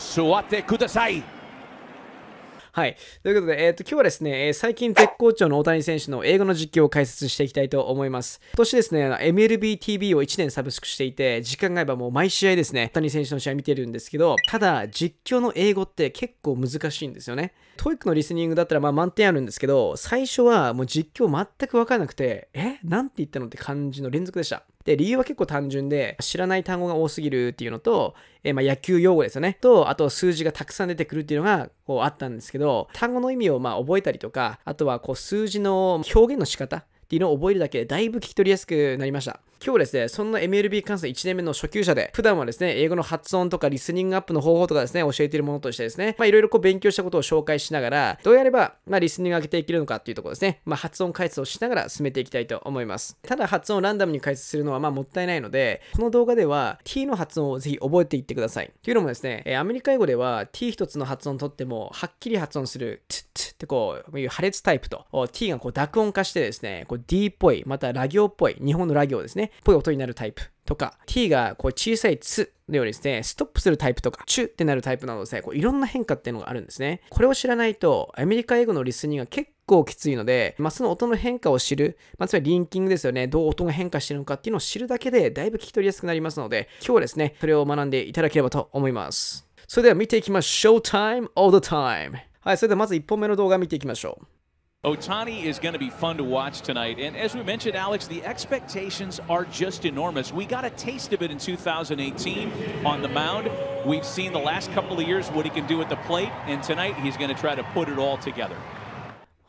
座ってくださいはい。ということで、えっ、ー、と、今日はですね、えー、最近絶好調の大谷選手の英語の実況を解説していきたいと思います。今年ですね、MLB TV を1年サブスクしていて、時間があればもう毎試合ですね、大谷選手の試合見てるんですけど、ただ、実況の英語って結構難しいんですよね。トイックのリスニングだったらまあ満点あるんですけど、最初はもう実況全くわからなくて、えなんて言ったのって感じの連続でした。で、理由は結構単純で、知らない単語が多すぎるっていうのと、えー、まあ野球用語ですよね。と、あと数字がたくさん出てくるっていうのが、こうあったんですけど、単語の意味をまあ覚えたりとか、あとはこう数字の表現の仕方っていうのを覚えるだけでだいぶ聞き取りやすくなりました。今日ですね、そんな MLB 観戦1年目の初級者で、普段はですね、英語の発音とかリスニングアップの方法とかですね、教えているものとしてですね、まあいろいろこう勉強したことを紹介しながら、どうやれば、まあリスニング上げていけるのかっていうところですね、まあ発音解説をしながら進めていきたいと思います。ただ発音をランダムに解説するのはまあもったいないので、この動画では t の発音をぜひ覚えていってください。というのもですね、アメリカ英語では t 一つの発音をとっても、はっきり発音する t ってこういう破裂タイプと t がこう濁音化してですね、こう d っぽい、またラ行っぽい、日本のラ行ですね、ね、ぽい音になるタイプとか、t がこう小さいつのようにですね、ストップするタイプとか、チュってなるタイプなどですね、こういろんな変化っていうのがあるんですね。これを知らないと、アメリカ英語のリスニングが結構きついので、まあ、その音の変化を知る、まあ、つまりリンキングですよね、どう音が変化してるのかっていうのを知るだけで、だいぶ聞き取りやすくなりますので、今日はですね、それを学んでいただければと思います。それでは見ていきましょう。Showtime all the time! はい、それではまず1本目の動画見ていきましょう。Otani is going to be fun to watch tonight. And as we mentioned, Alex, the expectations are just enormous. We got a taste of it in 2018 on the mound. We've seen the last couple of years what he can do at the plate. And tonight, he's going to try to put it all together.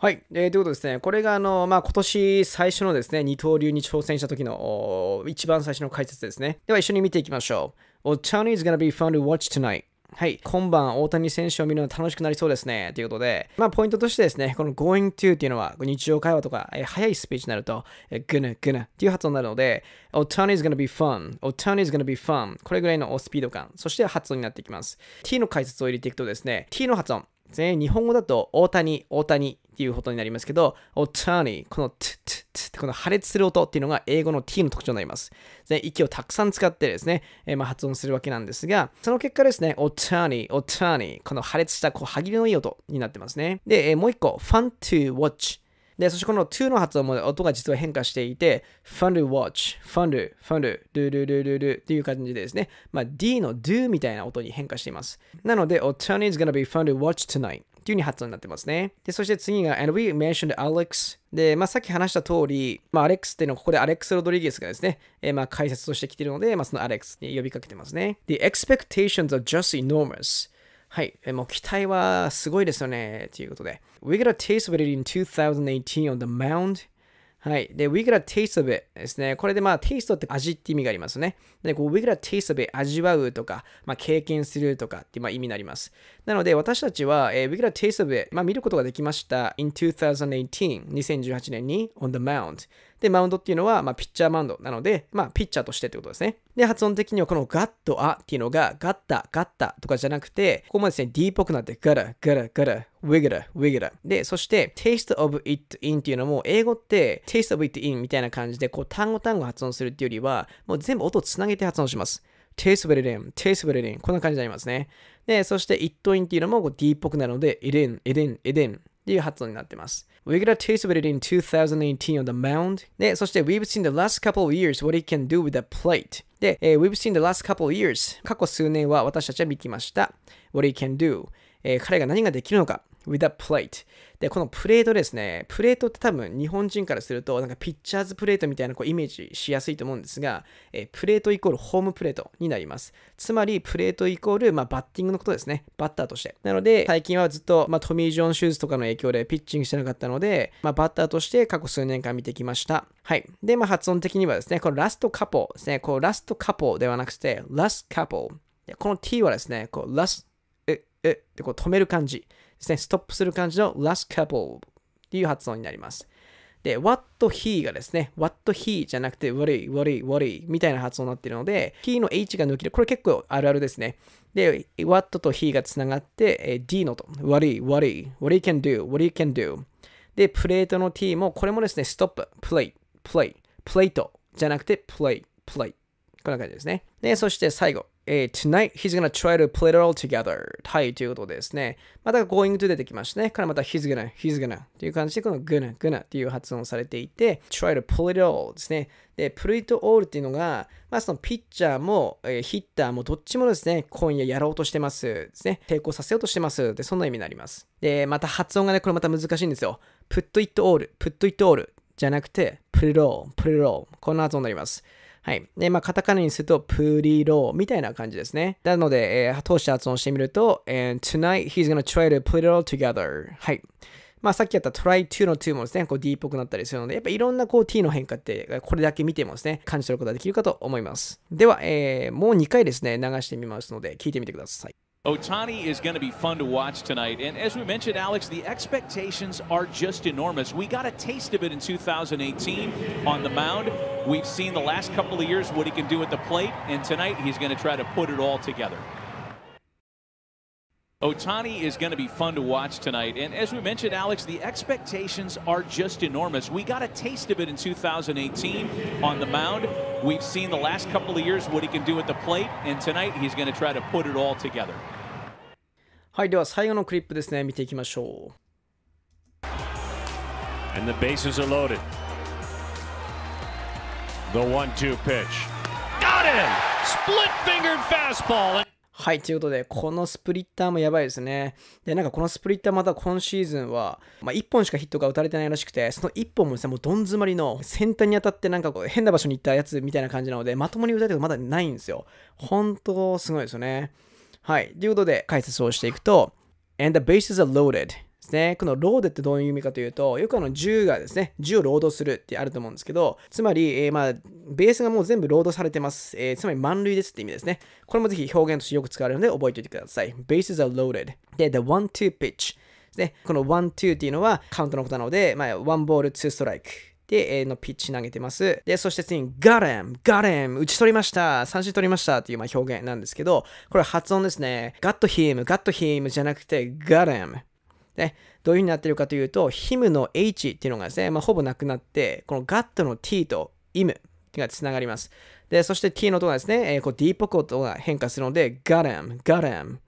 はい。えー、ということですね。これが、あの、まあ、今年最初のですね、二刀流に挑戦した時の、一番最初の解説ですね。では、一緒に見ていきましょう。Otani is gonna be fun to watch tonight. はい、今晩大谷選手を見るの楽しくなりそうですね。ということで、まあ、ポイントとしてですね、この going to っていうのは、日常会話とか、え早いスピーチになると、gonna, gonna っていう発音になるので、Otani is gonna be fun, Otani is gonna be fun これぐらいのスピード感、そして発音になってきます。t の解説を入れていくとですね、t の発音、全員日本語だと大谷、大谷、っていうことになりますけど、おたに、このトゥトゥトゥってこの破裂する音っていうのが英語の t の特徴になります。で息をたくさん使ってですね、えー、まあ、発音するわけなんですが、その結果ですね、おたに、おたに、この破裂したこう歯切れのいい音になってますね。で、えー、もう一個、fun to watch。で、そしてこの to の発音も音が実は変化していて、fun to watch, fun to, fun to, do do do do do っていう感じでですね、まあ、d の do みたいな音に変化しています。なので、おたに is gonna be fun to watch tonight. っていううに発音になってますね。で、そして次が、and we mentioned Alex で、まあ、さっき話した通り、まあ、アレックスっていうのはここでアレックス・ロドリゲスがですね、えー、まあ解説としてきているので、まあ、そのアレックスに呼びかけてますね。The expectations are just enormous. はい、えー、もう期待はすごいですよね、ということで。We got a taste of it in 2018 on the mound. はい。で、we g o t a taste of it ですね。これでまあ、taste って味って意味がありますね。で、こう、we g o t a taste of it 味わうとか、まあ、経験するとかってまあ意味になります。なので、私たちは、えー、we gotta taste of it、まあ、見ることができました。in 2018、2018年に on the mount。で、マウンドっていうのは、まあ、ピッチャーマウンドなので、まあ、ピッチャーとしてってことですね。で、発音的にはこのガットアっていうのが、ガッタ、ガッタとかじゃなくて、ここもですね、D っぽくなって、ガラ、ガラ、ガラ、ウィグラ、ウィグラ。で、そして、taste of it in っていうのも、英語って taste of it in みたいな感じで、こう、単語単語発音するっていうよりは、もう全部音をつなげて発音します。taste of it in, taste of it in こんな感じになりますね。で、そして、it in っていうのもこう D っぽくなるので、it in, it in, it in っていう発音になってます。We got a taste of it in 2018 on the mound. で、そして We've seen the last couple of years what he can do with the plate. で、えー、We've seen the last couple of years 過去数年は私たちは見きました。What he can do、えー、彼が何ができるのか。with a plate で、このプレートですね。プレートって多分日本人からすると、なんかピッチャーズプレートみたいなこうイメージしやすいと思うんですが、えプレートイコールホームプレートになります。つまり、プレートイコール、まあ、バッティングのことですね。バッターとして。なので、最近はずっと、まあ、トミー・ジョンシューズとかの影響でピッチングしてなかったので、まあ、バッターとして過去数年間見てきました。はい。で、まあ、発音的にはですね、このラストカポですね、こうラストカポではなくて、ラスカポ。この t はですね、こうラス、え、え、でこう止める感じ。ですね、ストップする感じの last couple っていう発音になります。で、what he がですね、what he じゃなくて悪い、悪い、悪いみたいな発音になっているので、he の h が抜ける。これ結構あるあるですね。で、what と he がつながって、え d のと、悪い、悪い、what you can do, what you can do。で、プレートの t も、これもですね、ストップ、play、play、l a ートじゃなくて、play、play。こんな感じですね。で、そして最後、えー、tonight he's gonna try to p l a y it all together はいということですねまた going to 出てきましたねからまた he's gonna he's gonna という感じでこの gonna gonna っていう発音されていて try to pull it all ですねで pull it all っていうのがまあそのピッチャーも、えー、ヒッターもどっちもですね今夜やろうとしてますですね抵抗させようとしてますでそんな意味になりますでまた発音がねこれまた難しいんですよ put it all put it all じゃなくて pull it all pull it all この発音になりますはい。で、まあ、カタカナにすると、プリローみたいな感じですね。なので、えー、通して発音してみると、and tonight he's gonna try to put it all together. はい。まあさっきやった try to の to もですね、こう D っぽくなったりするので、やっぱいろんなこう T の変化って、これだけ見てもですね、感じ取ることができるかと思います。では、えー、もう2回ですね、流してみますので、聞いてみてください。Otani is going to be fun to watch tonight. And as we mentioned, Alex, the expectations are just enormous. We got a taste of it in 2018 on the mound. We've seen the last couple of years what he can do at the plate. And tonight he's going to try to put it all together. Otani is going to be fun to watch tonight. And as we mentioned, Alex, the expectations are just enormous. We got a taste of it in 2018 on the mound. We've seen the last couple of years what he can do at the plate. And tonight, he's going to try to put it all together. And the bases are loaded. The one-two pitch. Got him! Split-fingered fastball. はい、ということで、このスプリッターもやばいですね。で、なんかこのスプリッターまた今シーズンは、まあ、1本しかヒットが打たれてないらしくて、その1本もですね、もうどん詰まりの先端に当たってなんかこう変な場所に行ったやつみたいな感じなので、まともに打たれてことまだないんですよ。本当すごいですよね。はい、ということで解説をしていくと、And the bases are loaded. ですね。このローデってどういう意味かというと、よくあの銃がですね、銃をロードするってあると思うんですけど、つまり、えー、まあ、ベースがもう全部ロードされてます。えー、つまり満塁ですって意味ですね。これもぜひ表現としてよく使われるので覚えておいてください。Bases are loaded. で、the one-two pitch ですね。この one-two っていうのはカウントのことなので、まあ、one ball, two strike。で、えー、のピッチ投げてます。で、そして次に、ガレム、ガレム、打ち取りました、三振取りましたっていうまあ表現なんですけど、これ発音ですね。ガットヒーム、ガットヒームじゃなくて、ガレム。ね、どういう風になってるかというと、ヒムの H っていうのがですね、まあ、ほぼなくなって、このガットの T とイムがつながります。で、そして T の音がですね、えー、こう D っぽく音が変化するので、ガレム、ガレム。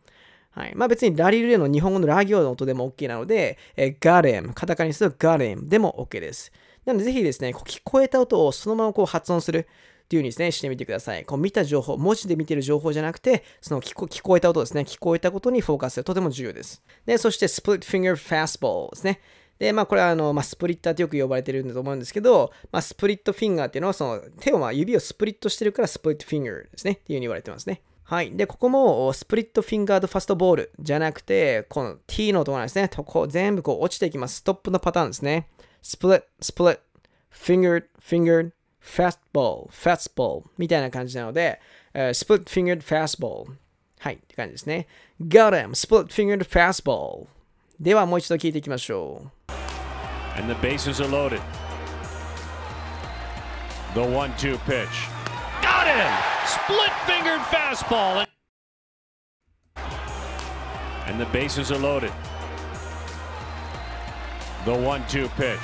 はい。まあ別にラリルでの日本語のラ行の音でも OK なので、えー、ガレム、カタカナにするとガレムでも OK です。なのでぜひですね、こう聞こえた音をそのままこう発音する。ていう風にですね、してみてください。こう見た情報、文字で見てる情報じゃなくて、その聞こ聞こえた音ですね、聞こえたことにフォーカスする。とても重要です。で、そしてスプリットフィンガーファスボールですね。で、まあ、これはあの、まあ、スプリッターってよく呼ばれてるんだと思うんですけど、まあ、スプリットフィンガーっていうのは、その手を、まあ、指をスプリットしてるから、スプリットフィンガーですね。っていう風に言われてますね。はい。で、ここもスプリットフィンガードファストボールじゃなくて、この T の音なんですね。とこ全部こう落ちていきます。ストップのパターンですね。スプレット、スプレット、フィンガー、フィンガー、fastball, fastball みたいな感じなので、uh, split fingered fastball はいって感じですね。Got him! Split fingered fastball ではもう一度聞いていきましょう。And the bases are loaded. The one-two pitch. Got him! Split fingered fastball. And the bases are loaded. The one-two pitch.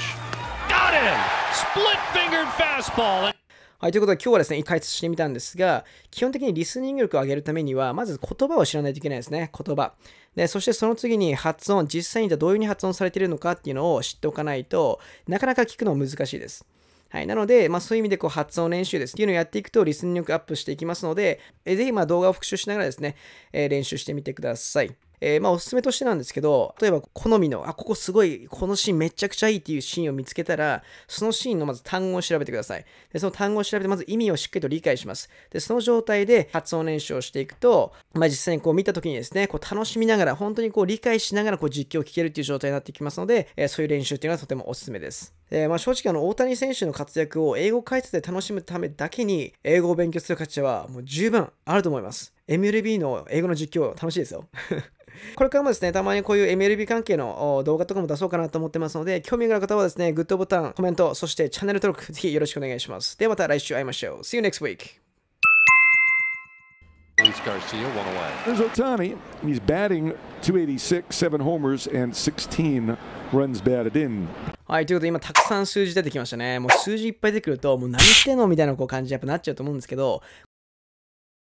Got him! Split fingered fastball. はい、ということで今日はですね、解説してみたんですが、基本的にリスニング力を上げるためには、まず言葉を知らないといけないですね、言葉。で、そしてその次に発音、実際にどういうふうに発音されているのかっていうのを知っておかないとなかなか聞くの難しいです。はい。なので、まあそういう意味でこう発音練習ですっていうのをやっていくとリスニング力アップしていきますので、えぜひま動画を復習しながらですね、えー、練習してみてください。えー、まあおすすめとしてなんですけど、例えば好みの、あ、ここすごい、このシーンめちゃくちゃいいっていうシーンを見つけたら、そのシーンのまず単語を調べてください。で、その単語を調べて、まず意味をしっかりと理解します。で、その状態で発音練習をしていくと、まあ実際にこう見た時にですね、こう楽しみながら、本当にこう理解しながらこう実況を聞けるっていう状態になってきますので、えー、そういう練習っていうのはとてもおすすめです。えー、まあ、正直あの大谷選手の活躍を英語解説で楽しむためだけに英語を勉強する価値はもう十分あると思います。MLB の英語の実況楽しいですよ。これからもですね、たまにこういう MLB 関係の動画とかも出そうかなと思ってますので、興味がある方はですね、グッドボタン、コメント、そしてチャンネル登録、ぜひよろしくお願いします。ではまた来週会いましょう。See you next week! Garcia, one away. There's Otani. He's batting 286, seven homers, and 16 runs batted in. はい、ということで今たくさん数字出てきましたね。もう数字いっぱい出てくると、もう何してんのみたいなこう感じやっぱなっちゃうと思うんですけど、